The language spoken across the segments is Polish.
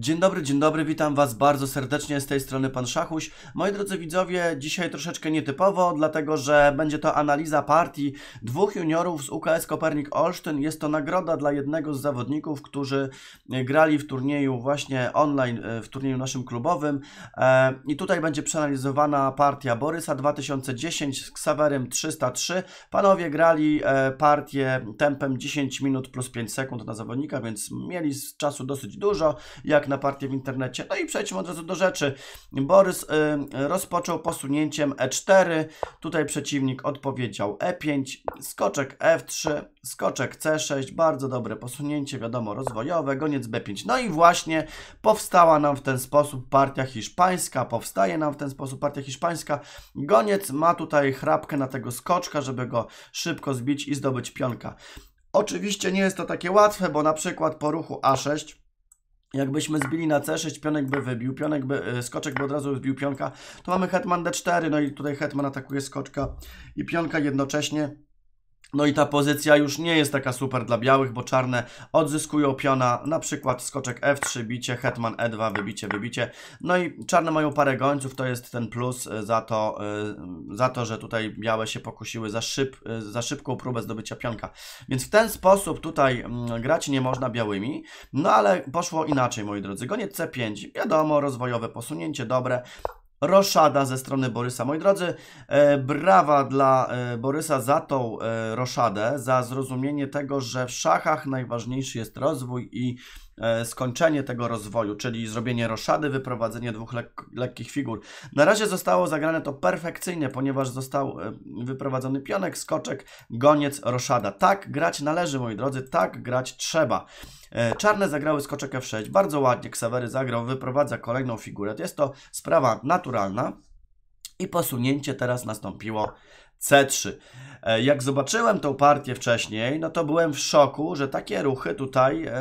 Dzień dobry, dzień dobry, witam Was bardzo serdecznie z tej strony Pan Szachuś. Moi drodzy widzowie, dzisiaj troszeczkę nietypowo, dlatego że będzie to analiza partii dwóch juniorów z UKS Kopernik Olsztyn. Jest to nagroda dla jednego z zawodników, którzy e, grali w turnieju właśnie online, e, w turnieju naszym klubowym. E, I tutaj będzie przeanalizowana partia Borysa 2010 z Ksawerem 303. Panowie grali partię tempem 10 minut plus 5 sekund na zawodnika, więc mieli z czasu dosyć dużo. Jak na partię w internecie. No i przejdźmy od razu do rzeczy. Borys y, rozpoczął posunięciem E4, tutaj przeciwnik odpowiedział E5, skoczek F3, skoczek C6, bardzo dobre posunięcie, wiadomo, rozwojowe, goniec B5. No i właśnie powstała nam w ten sposób partia hiszpańska, powstaje nam w ten sposób partia hiszpańska. Goniec ma tutaj chrapkę na tego skoczka, żeby go szybko zbić i zdobyć pionka. Oczywiście nie jest to takie łatwe, bo na przykład po ruchu A6 Jakbyśmy zbili na C6, pionek by wybił, pionek by, y, skoczek by od razu wybił pionka, to mamy hetman D4, no i tutaj hetman atakuje skoczka i pionka jednocześnie. No i ta pozycja już nie jest taka super dla białych, bo czarne odzyskują piona, na przykład skoczek F3, bicie, hetman E2, wybicie, wybicie. No i czarne mają parę gońców, to jest ten plus y, za to, y, za to że tutaj białe się pokusiły za, szyb, y, za szybką próbę zdobycia pionka. Więc w ten sposób tutaj mm, grać nie można białymi, no ale poszło inaczej, moi drodzy. Goniec C5, wiadomo, rozwojowe posunięcie, dobre, roszada ze strony Borysa. Moi drodzy, e, brawa dla e, Borysa za tą e, roszadę, za zrozumienie tego, że w szachach najważniejszy jest rozwój i skończenie tego rozwoju, czyli zrobienie roszady, wyprowadzenie dwóch lek lekkich figur. Na razie zostało zagrane to perfekcyjnie, ponieważ został wyprowadzony pionek, skoczek, goniec, roszada. Tak grać należy, moi drodzy, tak grać trzeba. Czarne zagrały skoczek F6, bardzo ładnie Ksawery zagrał, wyprowadza kolejną figurę. Jest to sprawa naturalna naturalna. I posunięcie teraz nastąpiło C3. E, jak zobaczyłem tą partię wcześniej, no to byłem w szoku, że takie ruchy tutaj e,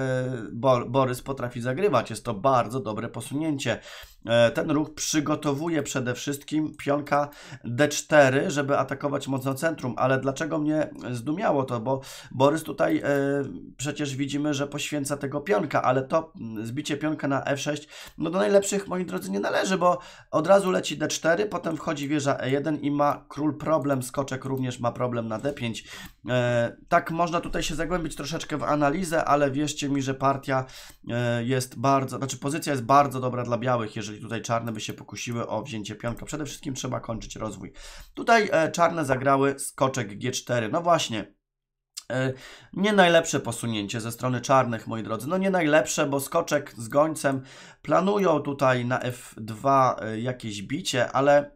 Borys potrafi zagrywać. Jest to bardzo dobre posunięcie. E, ten ruch przygotowuje przede wszystkim pionka D4, żeby atakować mocno centrum, ale dlaczego mnie zdumiało to, bo Borys tutaj przecież widzimy, że poświęca tego pionka, ale to mm, zbicie pionka na F6, no do najlepszych moi drodzy nie należy, bo od razu leci D4, potem wchodzi wieża E1 i ma król problem z skoczek również ma problem na D5. E, tak, można tutaj się zagłębić troszeczkę w analizę, ale wierzcie mi, że partia e, jest bardzo, znaczy pozycja jest bardzo dobra dla białych, jeżeli tutaj czarne by się pokusiły o wzięcie pionka. Przede wszystkim trzeba kończyć rozwój. Tutaj e, czarne zagrały skoczek G4. No właśnie, nie najlepsze posunięcie ze strony czarnych, moi drodzy. No nie najlepsze, bo skoczek z gońcem planują tutaj na F2 jakieś bicie, ale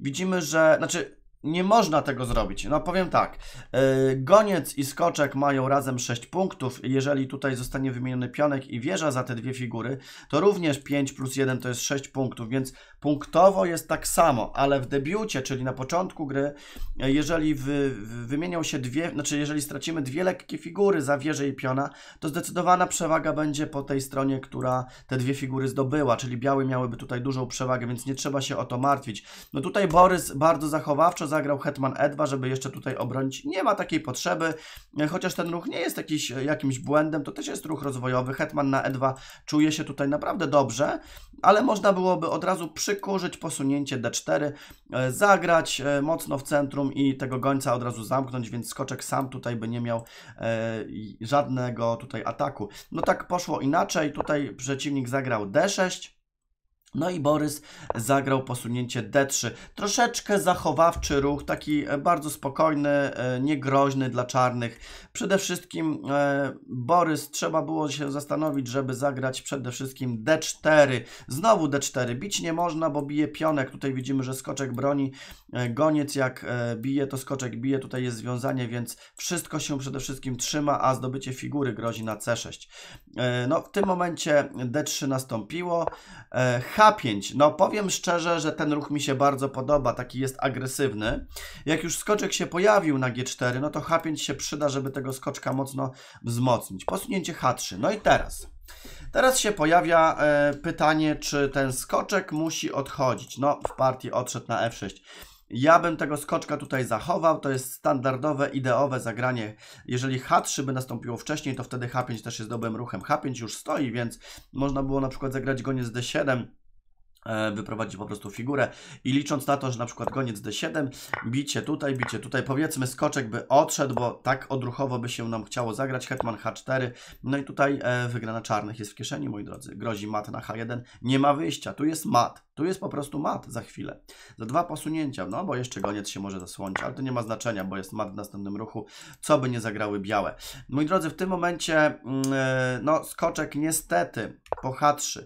widzimy, że... Znaczy, nie można tego zrobić. No powiem tak, e, Goniec i Skoczek mają razem 6 punktów. Jeżeli tutaj zostanie wymieniony pionek i wieża za te dwie figury, to również 5 plus 1 to jest 6 punktów, więc Punktowo jest tak samo, ale w debiucie, czyli na początku gry, e, jeżeli wy, wymienią się dwie, znaczy jeżeli stracimy dwie lekkie figury za wieżę i piona, to zdecydowana przewaga będzie po tej stronie, która te dwie figury zdobyła, czyli białe miałyby tutaj dużą przewagę, więc nie trzeba się o to martwić. No tutaj Borys bardzo zachowawczo zagrał Hetman Edwa, żeby jeszcze tutaj obronić. Nie ma takiej potrzeby, e, chociaż ten ruch nie jest jakiś, e, jakimś błędem, to też jest ruch rozwojowy. Hetman na E2 czuje się tutaj naprawdę dobrze, ale można byłoby od razu przy przykurzyć, posunięcie d4, e, zagrać e, mocno w centrum i tego gońca od razu zamknąć, więc skoczek sam tutaj by nie miał e, żadnego tutaj ataku. No tak poszło inaczej, tutaj przeciwnik zagrał d6, no i Borys zagrał posunięcie D3. Troszeczkę zachowawczy ruch, taki e, bardzo spokojny, e, niegroźny dla czarnych. Przede wszystkim e, Borys trzeba było się zastanowić, żeby zagrać przede wszystkim D4. Znowu D4. Bić nie można, bo bije pionek. Tutaj widzimy, że skoczek broni goniec. Jak bije, to skoczek bije. Tutaj jest związanie, więc wszystko się przede wszystkim trzyma, a zdobycie figury grozi na C6. No, w tym momencie D3 nastąpiło H5. No powiem szczerze, że ten ruch mi się bardzo podoba, taki jest agresywny. Jak już skoczek się pojawił na G4, no to H5 się przyda, żeby tego skoczka mocno wzmocnić. Posunięcie H3. No i teraz... Teraz się pojawia e, pytanie, czy ten skoczek musi odchodzić. No, w partii odszedł na F6. Ja bym tego skoczka tutaj zachował, to jest standardowe, ideowe zagranie. Jeżeli H3 by nastąpiło wcześniej, to wtedy H5 też jest dobrym ruchem. H5 już stoi, więc można było na przykład zagrać go nie z D7, E, wyprowadzić po prostu figurę i licząc na to, że na przykład goniec d7, bicie tutaj, bicie tutaj, powiedzmy skoczek by odszedł, bo tak odruchowo by się nam chciało zagrać, hetman h4, no i tutaj e, wygrana czarnych jest w kieszeni, moi drodzy, grozi mat na h1, nie ma wyjścia, tu jest mat, tu jest po prostu mat za chwilę. Za dwa posunięcia, no bo jeszcze goniec się może zasłonić, ale to nie ma znaczenia, bo jest mat w następnym ruchu, co by nie zagrały białe. Moi drodzy, w tym momencie mm, e, no skoczek niestety po H3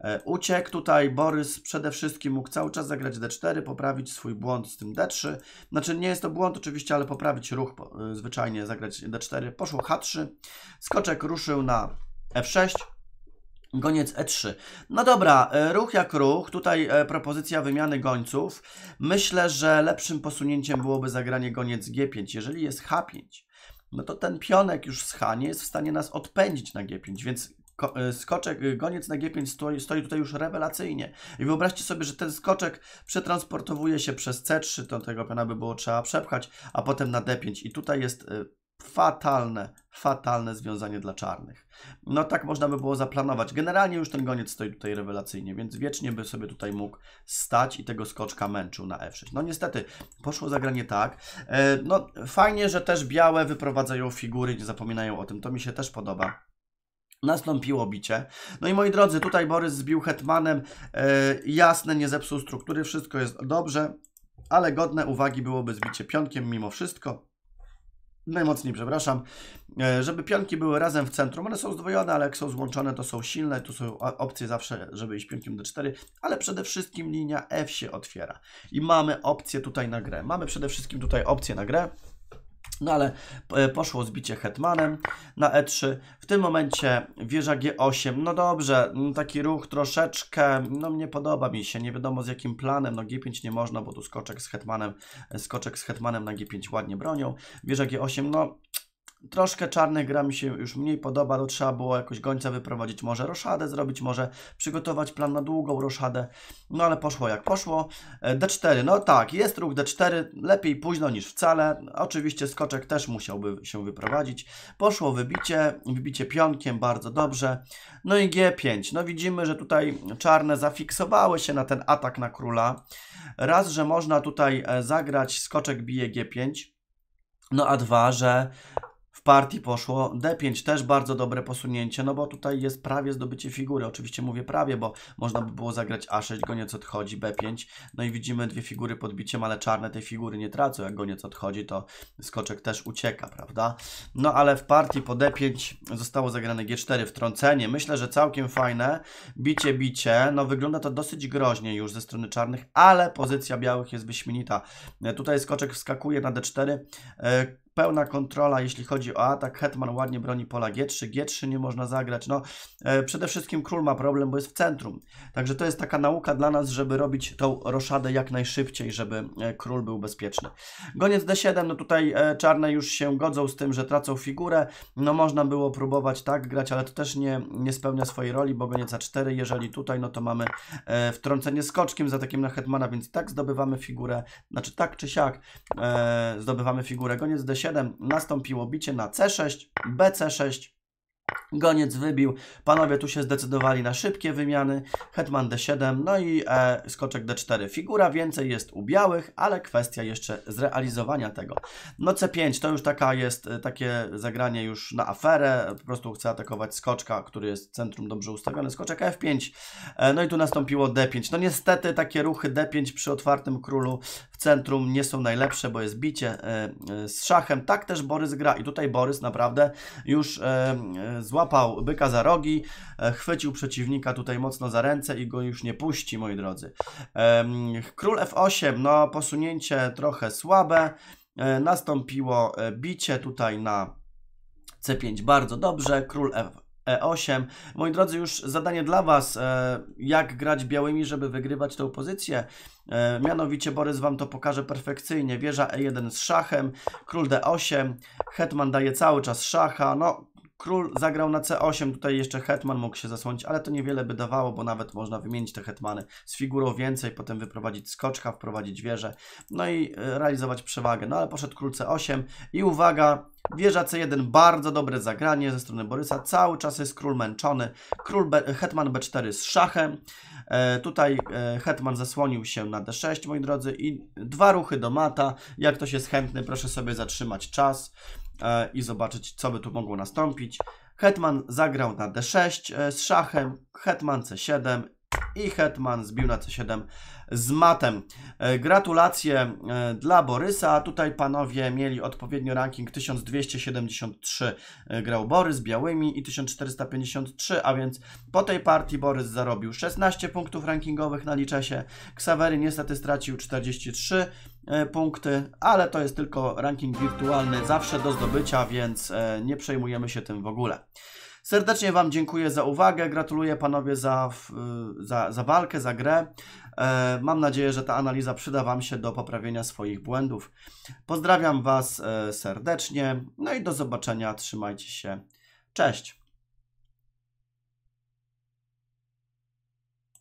e, uciekł. Tutaj Borys przede wszystkim mógł cały czas zagrać D4, poprawić swój błąd z tym D3. Znaczy nie jest to błąd oczywiście, ale poprawić ruch, e, zwyczajnie zagrać D4. Poszło H3, skoczek ruszył na F6, Goniec E3. No dobra, e, ruch jak ruch, tutaj e, propozycja wymiany gońców. Myślę, że lepszym posunięciem byłoby zagranie goniec G5. Jeżeli jest H5, no to ten pionek już z H nie jest w stanie nas odpędzić na G5, więc e, skoczek, goniec na G5 stoi, stoi tutaj już rewelacyjnie. I wyobraźcie sobie, że ten skoczek przetransportowuje się przez C3, to tego pana by było trzeba przepchać, a potem na D5 i tutaj jest fatalne, fatalne związanie dla czarnych. No tak można by było zaplanować. Generalnie już ten goniec stoi tutaj rewelacyjnie, więc wiecznie by sobie tutaj mógł stać i tego skoczka męczył na F6. No niestety, poszło zagranie tak. E, no fajnie, że też białe wyprowadzają figury, nie zapominają o tym. To mi się też podoba. Nastąpiło bicie. No i moi drodzy, tutaj Borys zbił hetmanem. E, jasne, nie zepsuł struktury, wszystko jest dobrze, ale godne uwagi byłoby zbicie pionkiem mimo wszystko najmocniej przepraszam, e, żeby pionki były razem w centrum. One są zdwojone, ale jak są złączone, to są silne. Tu są opcje zawsze, żeby iść pionkiem d4, ale przede wszystkim linia F się otwiera. I mamy opcję tutaj na grę. Mamy przede wszystkim tutaj opcję na grę. No ale e, poszło zbicie hetmanem na e3. W tym momencie wieża g8. No dobrze, no taki ruch troszeczkę, no nie podoba mi się. Nie wiadomo z jakim planem. No g5 nie można, bo tu skoczek z hetmanem, e, skoczek z hetmanem na g5 ładnie bronią. Wieża g8, no Troszkę czarnych gra mi się już mniej podoba, to trzeba było jakoś gońca wyprowadzić, może roszadę zrobić, może przygotować plan na długą roszadę, no ale poszło jak poszło. E, D4, no tak, jest ruch D4, lepiej późno niż wcale, oczywiście skoczek też musiałby się wyprowadzić. Poszło wybicie, wybicie pionkiem, bardzo dobrze. No i G5, no widzimy, że tutaj czarne zafiksowały się na ten atak na króla. Raz, że można tutaj e, zagrać skoczek bije G5, no a dwa, że w partii poszło. D5 też bardzo dobre posunięcie, no bo tutaj jest prawie zdobycie figury. Oczywiście mówię prawie, bo można by było zagrać A6, goniec odchodzi, B5. No i widzimy dwie figury pod biciem, ale czarne tej figury nie tracą. Jak goniec odchodzi, to skoczek też ucieka, prawda? No ale w partii po D5 zostało zagrane G4, wtrącenie. Myślę, że całkiem fajne. Bicie, bicie. No wygląda to dosyć groźnie już ze strony czarnych, ale pozycja białych jest wyśmienita. E, tutaj skoczek wskakuje na D4 pełna kontrola, jeśli chodzi o atak. Hetman ładnie broni pola G3, G3 nie można zagrać. No, e, przede wszystkim król ma problem, bo jest w centrum. Także to jest taka nauka dla nas, żeby robić tą roszadę jak najszybciej, żeby e, król był bezpieczny. Goniec D7, no tutaj e, czarne już się godzą z tym, że tracą figurę. No można było próbować tak grać, ale to też nie, nie spełnia swojej roli, bo goniec A4, jeżeli tutaj, no to mamy e, wtrącenie skoczkiem za takim na hetmana, więc tak zdobywamy figurę, znaczy tak czy siak e, zdobywamy figurę. Goniec D7 nastąpiło bicie na C6, BC6, Goniec wybił. Panowie tu się zdecydowali na szybkie wymiany. Hetman D7, no i e, skoczek D4. Figura więcej jest u białych, ale kwestia jeszcze zrealizowania tego. No C5 to już taka jest, e, takie zagranie już na aferę. Po prostu chce atakować skoczka, który jest centrum dobrze ustawiony. Skoczek F5, e, no i tu nastąpiło D5. No niestety takie ruchy D5 przy otwartym królu w centrum nie są najlepsze, bo jest bicie e, e z szachem. Tak też Borys gra i tutaj Borys naprawdę już e, złapał złapał byka za rogi, e, chwycił przeciwnika tutaj mocno za ręce i go już nie puści, moi drodzy. Król F8, no posunięcie trochę słabe, e, nastąpiło e, bicie tutaj na C5 bardzo dobrze, król F, E8. Moi drodzy, już zadanie dla Was, jak grać białymi, żeby wygrywać tę pozycję. Mianowicie Borys Wam to pokaże perfekcyjnie. Wieża E1 z szachem, król D8, hetman daje cały czas szacha. No, Król zagrał na C8, tutaj jeszcze hetman mógł się zasłonić, ale to niewiele by dawało, bo nawet można wymienić te hetmany z figurą więcej, potem wyprowadzić skoczka, wprowadzić wieżę, no i e, realizować przewagę. No ale poszedł król C8 i uwaga, wieża C1, bardzo dobre zagranie ze strony Borysa, cały czas jest król męczony, król B, hetman B4 z szachem, e, tutaj e, hetman zasłonił się na D6, moi drodzy, i dwa ruchy do mata, jak ktoś jest chętny, proszę sobie zatrzymać czas. E, i zobaczyć, co by tu mogło nastąpić. Hetman zagrał na d6 e, z szachem, hetman c7 i hetman zbił na c7 z matem. E, gratulacje dla Borysa. Tutaj panowie mieli odpowiednio ranking 1273 grał Borys białymi i 1453, a więc po tej partii Borys zarobił 16 punktów rankingowych na liczesie. Ksawery niestety stracił 43 E, punkty, ale to jest tylko ranking wirtualny, zawsze do zdobycia, więc e, nie przejmujemy się tym w ogóle. Serdecznie Wam dziękuję za uwagę, gratuluję Panowie za, e, za, za walkę, za grę. Mam nadzieję, że ta analiza przyda Wam się do poprawienia swoich błędów. Pozdrawiam Was serdecznie, no i do zobaczenia, trzymajcie się, cześć!